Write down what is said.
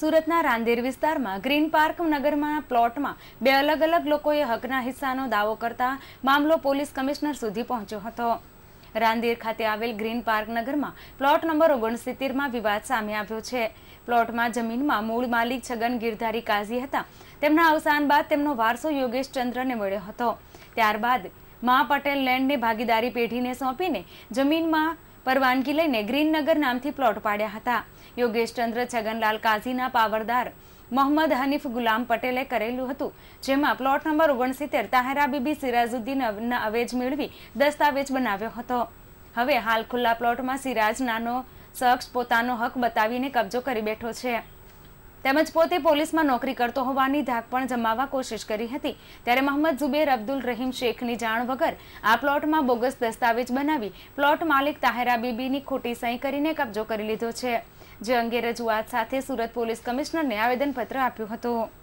સુરતના રાંદેર વિસ્તારમાં green Park નગરમાં પ્લોટમાં બે અલગ અલગ લોકોએ હકના હિસ્સાનો દાવો કરતા મામલો પોલીસ કમિશનર સુધી પહોંચ્યો હતો રાંદેર ખાતે આવેલ ગ્રીન પાર્ક નગરમાં પ્લોટ નંબર ઓગણસિત્તેરમાં વિવાદ સામે આવ્યો છે પ્લોટમાં જમીનમાં મૂળ માલિક છગન ગીરધારી કાઝી હતા તેમના અવસાન બાદ તેમનો વારસો યોગેશ ચંદ્રને મળ્યો હતો ત્યારબાદ મા પટેલ લેન્ડને ભાગીદારી પેઢીને સોંપીને જમીનમાં પરવાનગી લઈને ગ્રીનનગર નામથી પ્લોટ પાડ્યા હતા યોગેશચંદ્ર છગનલાલ કાઝીના પાવરદાર મોહમ્મદ હનીફ ગુલામ પટેલે કરેલું હતું જેમાં પ્લોટ નંબર ઓગણસિત્તેર તાહેરા બીબી સિરાજુદ્દીન અવેજ મેળવી દસ્તાવેજ બનાવ્યો હતો હવે હાલ ખુલ્લા પ્લોટમાં સિરાજ નાનો શખ્સ પોતાનો હક બતાવીને કબજો કરી બેઠો છે તેમજ પોતે પોલીસમાં નોકરી કરતો હોવાની ધાક પણ જમાવવા કોશિશ કરી હતી ત્યારે મોહમ્મદ ઝુબેર અબ્દુલ રહીમ શેખની જાણ વગર આ પ્લોટમાં બોગસ દસ્તાવેજ બનાવી પ્લોટ માલિક તાહેરા બીબીની ખોટી સહી કરીને કબજો કરી લીધો છે જે અંગે રજૂઆત સાથે સુરત પોલીસ કમિશનરને આવેદનપત્ર આપ્યું હતું